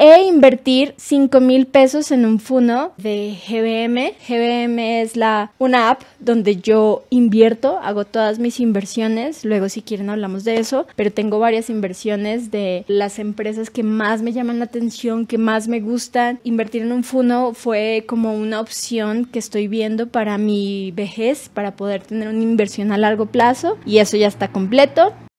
e invertir 5 mil pesos en un funo de GBM. GBM es la, una app donde yo invierto, hago todas mis inversiones, luego si quieren hablamos de eso, pero tengo varias inversiones de las empresas que más me llaman la atención, que más me gustan. Invertir en un funo fue como una opción que estoy viendo para mi vejez, para poder tener una inversión a largo plazo y eso ya está completo.